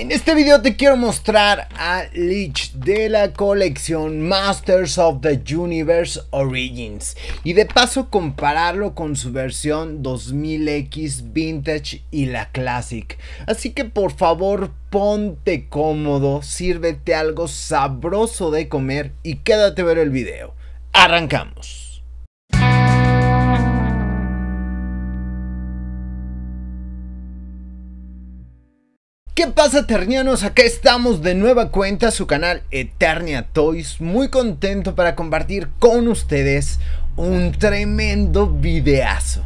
En este video te quiero mostrar a Leech de la colección Masters of the Universe Origins y de paso compararlo con su versión 2000X Vintage y la Classic. Así que por favor ponte cómodo, sírvete algo sabroso de comer y quédate ver el video. ¡Arrancamos! ¿Qué pasa Eternianos? Acá estamos de nueva cuenta, su canal Eternia Toys, muy contento para compartir con ustedes un tremendo videazo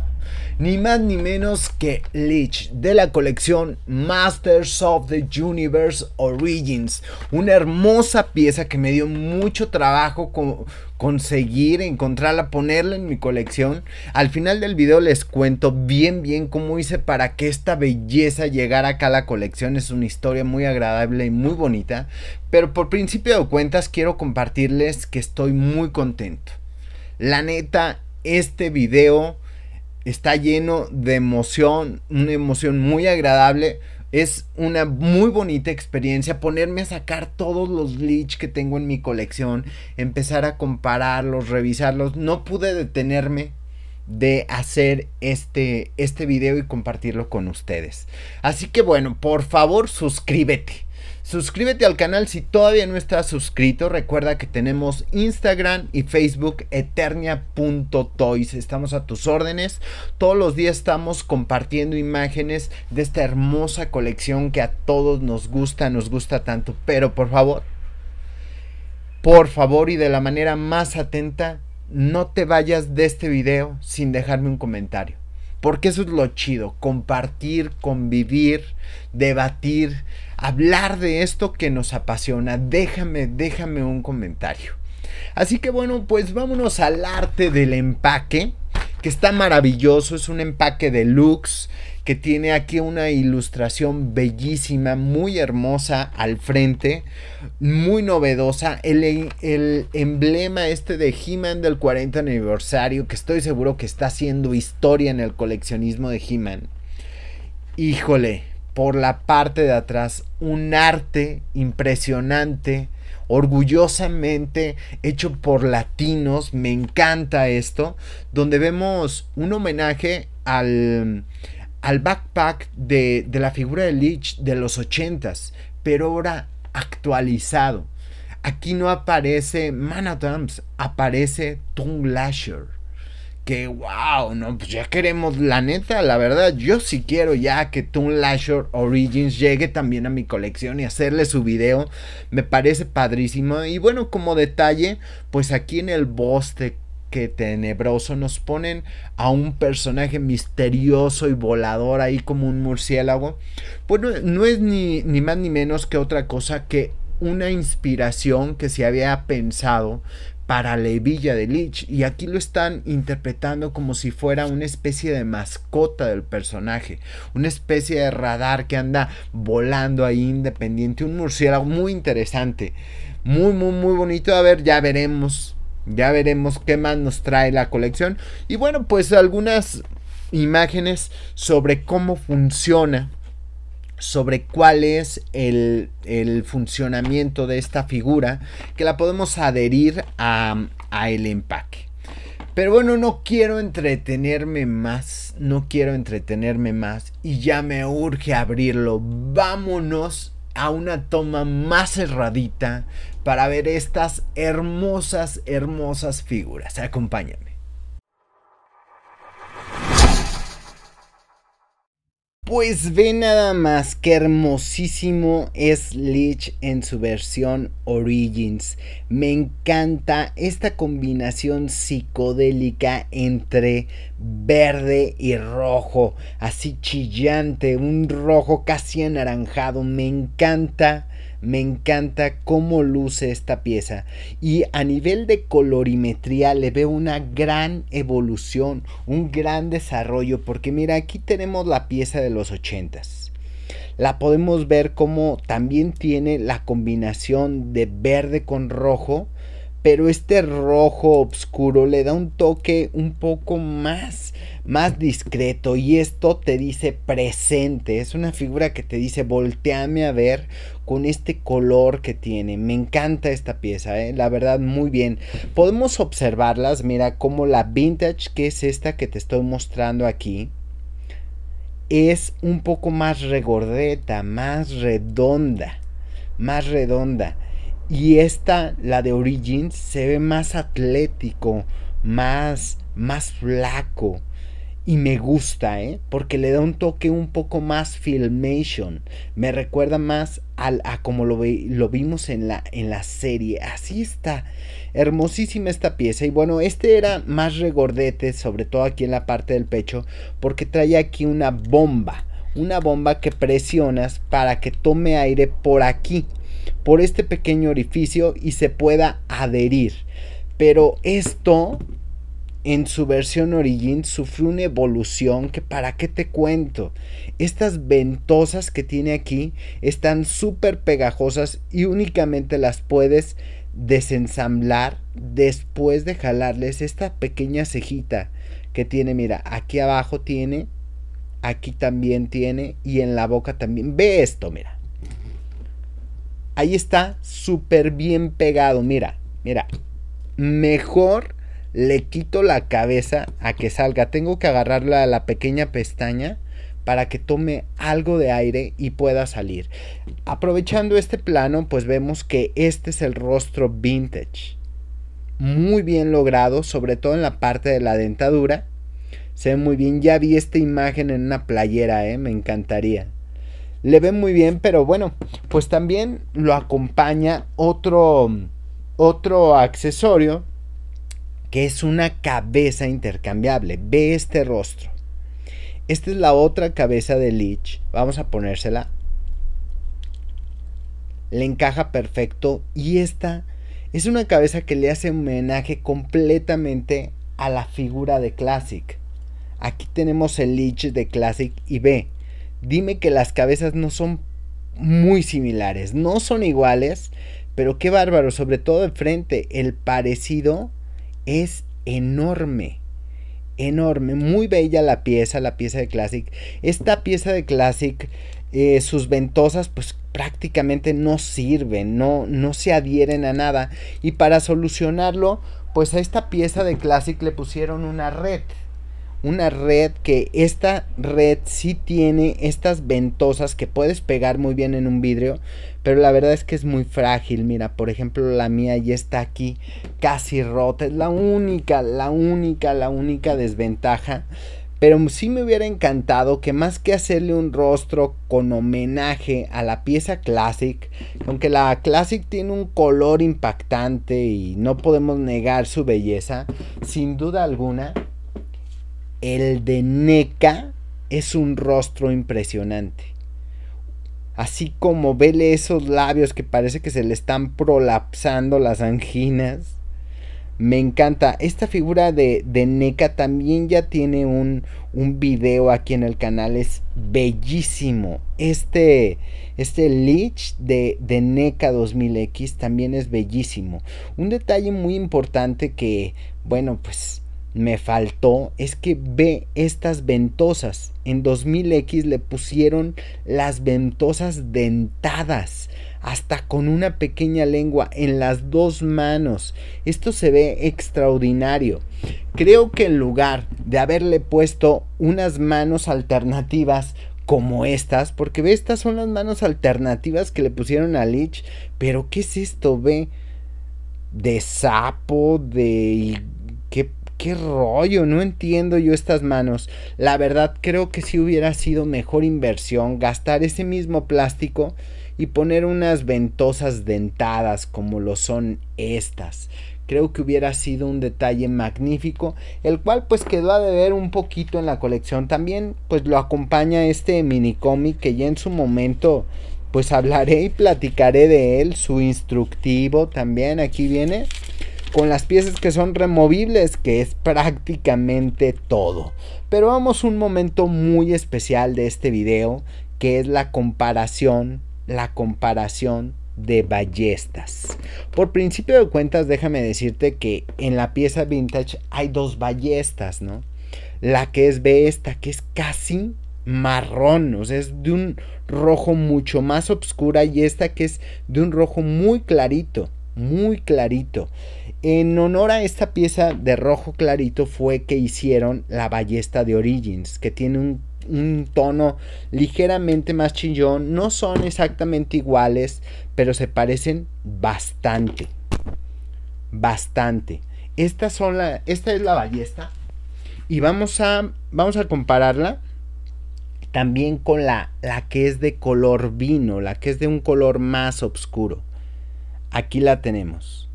ni más ni menos que Leech de la colección Masters of the Universe Origins. Una hermosa pieza que me dio mucho trabajo conseguir, encontrarla, ponerla en mi colección. Al final del video les cuento bien bien cómo hice para que esta belleza llegara acá a la colección. Es una historia muy agradable y muy bonita. Pero por principio de cuentas quiero compartirles que estoy muy contento. La neta, este video está lleno de emoción, una emoción muy agradable. Es una muy bonita experiencia ponerme a sacar todos los glitch que tengo en mi colección, empezar a compararlos, revisarlos. No pude detenerme de hacer este, este video y compartirlo con ustedes. Así que bueno, por favor suscríbete. Suscríbete al canal si todavía no estás suscrito. Recuerda que tenemos Instagram y Facebook eternia.toys. Estamos a tus órdenes. Todos los días estamos compartiendo imágenes de esta hermosa colección que a todos nos gusta, nos gusta tanto. Pero por favor, por favor y de la manera más atenta, no te vayas de este video sin dejarme un comentario. Porque eso es lo chido, compartir, convivir, debatir hablar de esto que nos apasiona, déjame, déjame un comentario. Así que bueno, pues vámonos al arte del empaque, que está maravilloso, es un empaque deluxe que tiene aquí una ilustración bellísima, muy hermosa al frente, muy novedosa. El, el emblema este de He-Man del 40 aniversario, que estoy seguro que está haciendo historia en el coleccionismo de He-Man. Híjole, por la parte de atrás un arte impresionante, orgullosamente hecho por latinos, me encanta esto, donde vemos un homenaje al, al backpack de, la figura de Leach de los 80s, pero ahora actualizado. Aquí no aparece Manatams, aparece Tom Lasher que wow, no, pues ya queremos, la neta, la verdad, yo sí quiero ya que Toon Lasher Origins llegue también a mi colección y hacerle su video, me parece padrísimo. Y bueno, como detalle, pues aquí en el bosque que tenebroso nos ponen a un personaje misterioso y volador ahí como un murciélago. Bueno, pues no es ni, ni más ni menos que otra cosa que una inspiración que se había pensado para Levilla de Lich y aquí lo están interpretando como si fuera una especie de mascota del personaje, una especie de radar que anda volando ahí independiente, un murciélago muy interesante, muy muy muy bonito, a ver, ya veremos, ya veremos qué más nos trae la colección y bueno, pues algunas imágenes sobre cómo funciona sobre cuál es el, funcionamiento de esta figura que la podemos adherir a, a el empaque. Pero bueno, no quiero entretenerme más, no quiero entretenerme más y ya me urge abrirlo. Vámonos a una toma más cerradita para ver estas hermosas, hermosas figuras. Acompáñame. Pues ve nada más que hermosísimo es Lich en su versión Origins. Me encanta esta combinación psicodélica entre verde y rojo, así chillante, un rojo casi anaranjado. Me encanta me encanta cómo luce esta pieza y a nivel de colorimetría le veo una gran evolución, un gran desarrollo, porque mira, aquí tenemos la pieza de los 80s. La podemos ver como también tiene la combinación de verde con rojo, pero este rojo oscuro le da un toque un poco más, más discreto y esto te dice presente, es una figura que te dice volteame a ver con este color que tiene, me encanta esta pieza, ¿eh? la verdad muy bien, podemos observarlas, mira como la vintage que es esta que te estoy mostrando aquí, es un poco más regordeta, más redonda, más redonda. Y esta, la de Origins, se ve más atlético, más, más flaco. Y me gusta, ¿eh? Porque le da un toque un poco más filmation. Me recuerda más a como lo, lo vimos en la, en la serie. Así está. Hermosísima esta pieza. Y bueno, este era más regordete, sobre todo aquí en la parte del pecho, porque trae aquí una bomba. Una bomba que presionas para que tome aire por aquí por este pequeño orificio y se pueda adherir. Pero esto en su versión Origin sufrió una evolución que para qué te cuento. Estas ventosas que tiene aquí están súper pegajosas y únicamente las puedes desensamblar después de jalarles esta pequeña cejita que tiene, mira, aquí abajo tiene, aquí también tiene y en la boca también. Ve esto, mira. Ahí está súper bien pegado. Mira, mira. Mejor le quito la cabeza a que salga. Tengo que agarrarla a la pequeña pestaña para que tome algo de aire y pueda salir. Aprovechando este plano, pues vemos que este es el rostro vintage. Muy bien logrado, sobre todo en la parte de la dentadura. Se ve muy bien. Ya vi esta imagen en una playera, ¿eh? me encantaría le ve muy bien, pero bueno, pues también lo acompaña otro, otro accesorio que es una cabeza intercambiable. Ve este rostro. Esta es la otra cabeza de Lich. Vamos a ponérsela. Le encaja perfecto y esta es una cabeza que le hace homenaje completamente a la figura de Classic. Aquí tenemos el Lich de Classic y ve, dime que las cabezas no son muy similares, no son iguales, pero qué bárbaro, sobre todo enfrente frente, el parecido es enorme, enorme, muy bella la pieza, la pieza de Classic. Esta pieza de Classic, eh, sus ventosas, pues prácticamente no sirven, no, no se adhieren a nada. Y para solucionarlo, pues a esta pieza de Classic le pusieron una red una red que esta red sí tiene estas ventosas que puedes pegar muy bien en un vidrio, pero la verdad es que es muy frágil. Mira, por ejemplo, la mía ya está aquí casi rota. Es la única, la única, la única desventaja. Pero sí me hubiera encantado que más que hacerle un rostro con homenaje a la pieza Classic, aunque la Classic tiene un color impactante y no podemos negar su belleza, sin duda alguna, el de NECA es un rostro impresionante. Así como vele esos labios que parece que se le están prolapsando las anginas. Me encanta. Esta figura de, NECA también ya tiene un, un video aquí en el canal. Es bellísimo. Este, este Leech de, de NECA 2000X también es bellísimo. Un detalle muy importante que, bueno, pues me faltó es que ve estas ventosas. En 2000X le pusieron las ventosas dentadas, hasta con una pequeña lengua en las dos manos. Esto se ve extraordinario. Creo que en lugar de haberle puesto unas manos alternativas, como estas, porque ve, estas son las manos alternativas que le pusieron a Lich, pero ¿qué es esto? Ve, de sapo, de qué rollo, no entiendo yo estas manos. La verdad creo que si hubiera sido mejor inversión gastar ese mismo plástico y poner unas ventosas dentadas como lo son estas. Creo que hubiera sido un detalle magnífico, el cual pues quedó a deber un poquito en la colección. También pues lo acompaña este mini cómic que ya en su momento pues hablaré y platicaré de él, su instructivo también aquí viene con las piezas que son removibles, que es prácticamente todo. Pero vamos a un momento muy especial de este video, que es la comparación, la comparación de ballestas. Por principio de cuentas, déjame decirte que en la pieza vintage hay dos ballestas, ¿no? La que es B esta, que es casi marrón, o sea, es de un rojo mucho más oscura y esta que es de un rojo muy clarito muy clarito. En honor a esta pieza de rojo clarito fue que hicieron la ballesta de Origins, que tiene un, tono ligeramente más chillón. No son exactamente iguales, pero se parecen bastante. Bastante. esta es la ballesta. Y vamos a, vamos a compararla también con la, la que es de color vino, la que es de un color más oscuro aquí la tenemos.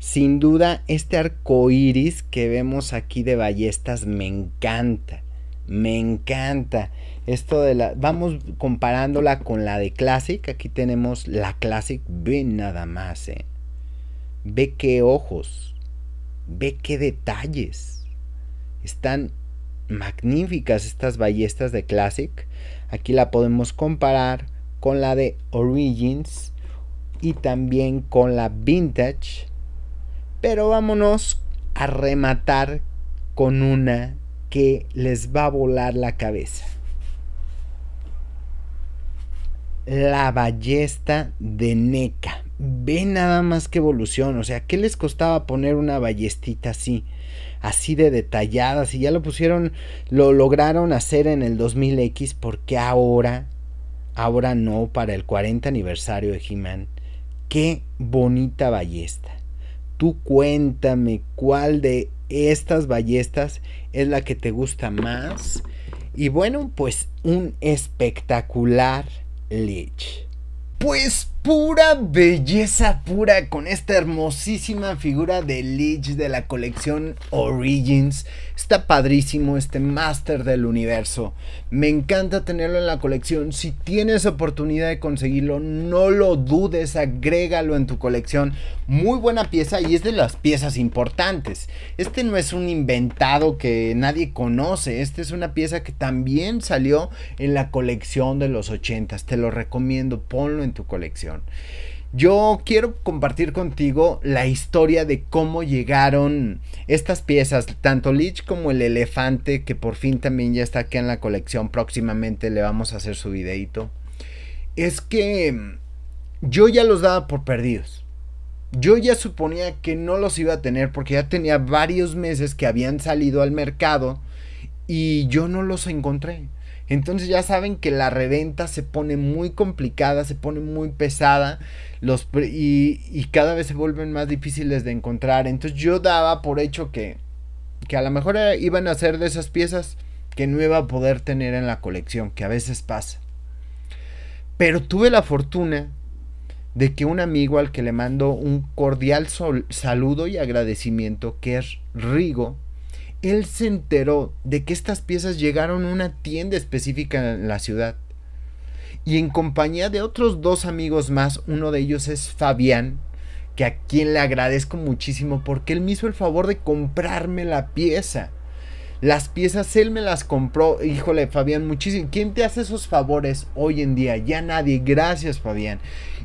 Sin duda, este arco iris que vemos aquí de ballestas me encanta. Me encanta. Esto de la. Vamos comparándola con la de Classic. Aquí tenemos la Classic. Ve nada más, eh. Ve qué ojos. Ve qué detalles. Están magníficas estas ballestas de Classic. Aquí la podemos comparar con la de Origins y también con la vintage. Pero vámonos a rematar con una que les va a volar la cabeza. La ballesta de NECA. Ve nada más que evolución. O sea, ¿qué les costaba poner una ballestita así? Así de detallada. Si ya lo pusieron, lo lograron hacer en el 2000X. Porque ahora? Ahora no, para el 40 aniversario de He-Man Qué bonita ballesta. Tú cuéntame cuál de estas ballestas es la que te gusta más. Y bueno, pues un espectacular leche. Pues pura belleza pura con esta hermosísima figura de Lich de la colección Origins. Está padrísimo este Master del universo. Me encanta tenerlo en la colección. Si tienes oportunidad de conseguirlo, no lo dudes, agrégalo en tu colección. Muy buena pieza y es de las piezas importantes. Este no es un inventado que nadie conoce. este es una pieza que también salió en la colección de los 80 Te lo recomiendo, ponlo en tu colección. Yo quiero compartir contigo la historia de cómo llegaron estas piezas, tanto Lich como el elefante, que por fin también ya está aquí en la colección, próximamente le vamos a hacer su videito. Es que mm, yo ya los daba por perdidos. Yo ya suponía que no los iba a tener porque ya tenía varios meses que habían salido al mercado y yo no los encontré. Entonces ya saben que la reventa se pone muy complicada, se pone muy pesada los, y, cada vez se vuelven más difíciles de encontrar. Entonces yo daba por hecho que, que a lo mejor eh, iban a ser de esas piezas que no iba a poder tener en la colección, que a veces pasa. Pero tuve la fortuna de que un amigo al que le mando un cordial saludo y agradecimiento, que es Rigo, él se enteró de que estas piezas llegaron a una tienda específica en la ciudad. Y en compañía de otros dos amigos más, uno de ellos es Fabián, que a quien le agradezco muchísimo porque él me hizo el favor de comprarme la pieza. Las piezas él me las compró. Híjole, Fabián, muchísimo. ¿Quién te hace esos favores hoy en día? Ya nadie. Gracias, Fabián.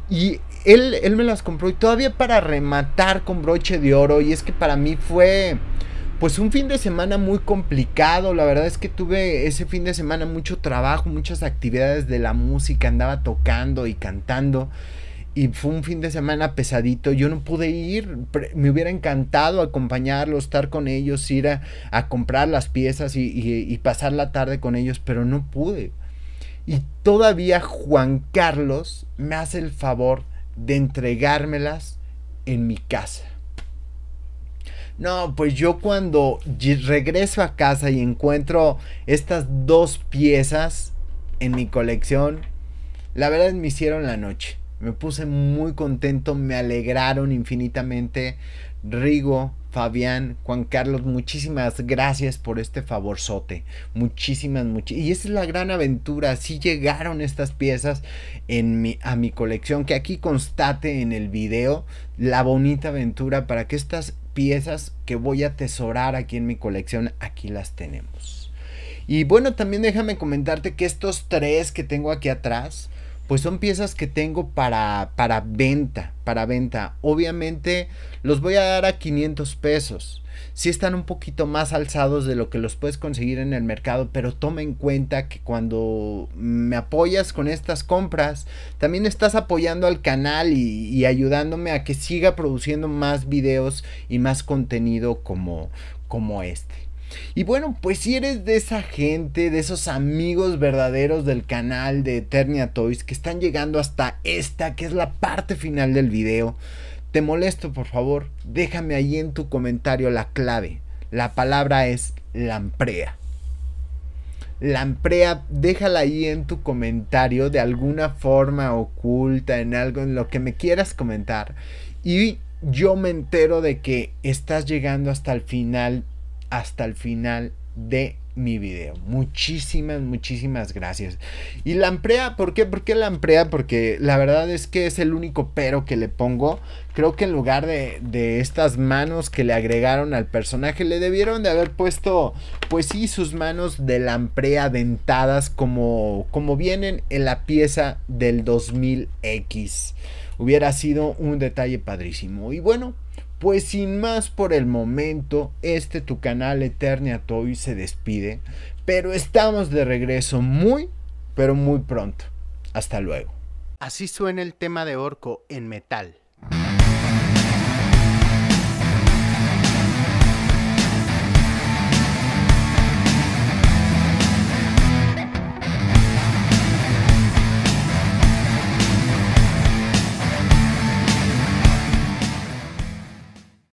Y él, él me las compró y todavía para rematar con broche de oro. Y es que para mí fue pues un fin de semana muy complicado. La verdad es que tuve ese fin de semana mucho trabajo, muchas actividades de la música, andaba tocando y cantando. Y fue un fin de semana pesadito. Yo no pude ir. Me hubiera encantado acompañarlos, estar con ellos, ir a, comprar las piezas y pasar la tarde con ellos, pero no pude. Y todavía Juan Carlos me hace el favor de entregármelas en mi casa. No, pues yo cuando regreso a casa y encuentro estas dos piezas en mi colección, la verdad me hicieron la noche. Me puse muy contento, me alegraron infinitamente. Rigo, Fabián, Juan Carlos, muchísimas gracias por este favorzote. Muchísimas, muchísimas. Y esa es la gran aventura. Sí llegaron estas piezas en mi, a mi colección. Que aquí constate en el video la bonita aventura para que estas piezas que voy a atesorar aquí en mi colección, aquí las tenemos. Y bueno, también déjame comentarte que estos tres que tengo aquí atrás, pues son piezas que tengo para, para venta, para venta. Obviamente los voy a dar a 500 pesos. Si están un poquito más alzados de lo que los puedes conseguir en el mercado, pero toma en cuenta que cuando me apoyas con estas compras, también estás apoyando al canal y, y ayudándome a que siga produciendo más videos y más contenido como, como este. Y bueno, pues si eres de esa gente, de esos amigos verdaderos del canal de Eternia Toys que están llegando hasta esta, que es la parte final del video, te molesto por favor, déjame ahí en tu comentario la clave. La palabra es lamprea. Lamprea, déjala ahí en tu comentario de alguna forma oculta, en algo, en lo que me quieras comentar. Y yo me entero de que estás llegando hasta el final hasta el final de mi video. Muchísimas, muchísimas gracias. Y Lamprea, ¿por qué? ¿Por qué la Porque la verdad es que es el único pero que le pongo. Creo que en lugar de, estas manos que le agregaron al personaje, le debieron de haber puesto, pues sí, sus manos de Lamprea dentadas como, como vienen en la pieza del 2000X. Hubiera sido un detalle padrísimo. Y bueno, pues sin más por el momento, este tu canal Eternia Toy se despide, pero estamos de regreso muy, pero muy pronto. Hasta luego. Así suena el tema de Orco en metal.